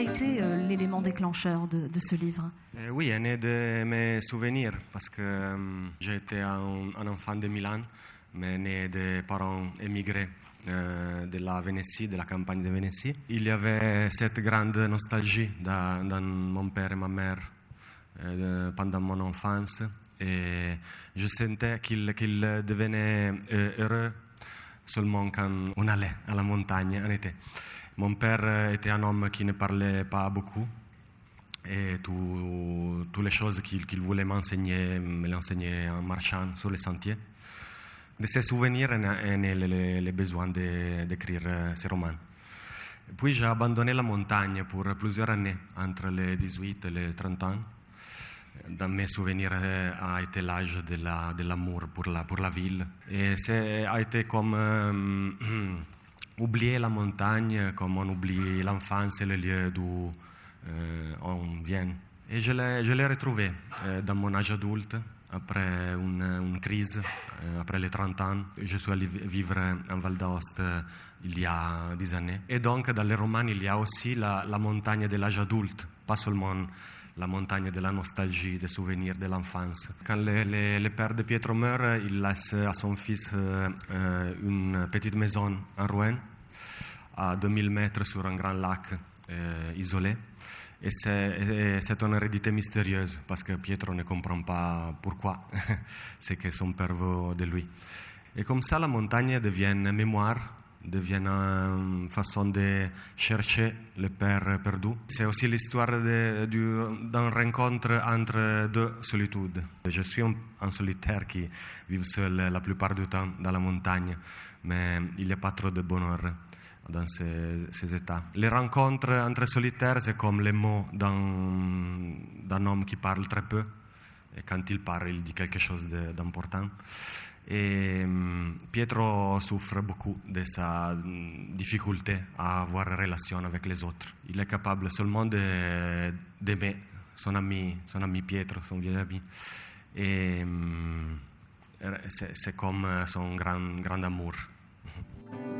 a été euh, l'élément déclencheur de, ce livre euh, Oui, un de mes souvenirs, parce que euh, j'étais un, enfant de Milan, mais né de parents émigrés euh, de la Vénétie, de la campagne de Vénétie. Il y avait cette grande nostalgie dans, mon père et ma mère pendant mon enfance, et je sentais qu'il qu'il devenait heureux seulement quand on allait à la montagne en été. Mon père euh, était un homme qui ne parlait pas beaucoup et toutes les choses qu'il voulait m'enseigner, me l'enseignait en marchant sur les sentiers. De ses souvenirs est né le, besoin d'écrire ces euh, romans. Puis j'ai abandonné la montagne pour plusieurs années, entre les 18 et les 30 ans. Dans mes souvenirs euh, a été l'âge de l'amour pour, la, ville. Et ça a été comme... oublier la montagne comme on oublie l'enfance et le lieu d'où euh, on vient. Et je l'ai, retrouvé euh, dans mon âge adulte, après une, une crise, euh, après les 30 ans. Je suis allé vivre en Val d'Aoste euh, il y a 10 années. Et donc, dans les romans, il y a aussi la, la montagne de l'âge adulte, pas seulement la montagne de la nostalgie, des souvenirs de l'enfance. Quand le, le, le, père de Pietro meurt, il laisse à son fils euh, euh une petite maison en Rouen a 2000 mètres sur un grand lac euh, isolé. Et c'est une hérédité mystérieuse parce que Pietro ne comprend pas pourquoi. c'est que son père veut de lui. Et comme ça, la montagne devient mémoire devient une façon de chercher le père perdu. C'est aussi l'histoire d'un rencontre entre deux solitudes. Je suis un, solitaire qui vit seul la plupart du temps dans la montagne, mais il n'y a pas trop de bonheur dans ces états. Les rencontres entre solitaires, c'est comme les mots d'un homme qui parle très peu. quand il parle de quelque chose d'important. Et ehm, Pietro soffre beaucoup de sa mm, difficulté à avoir une relation avec les autres. Il est capable seulement d'aimer son ami, son ami Pietro, son vieil ami. Et ehm, c'est comme son grand, grand amour.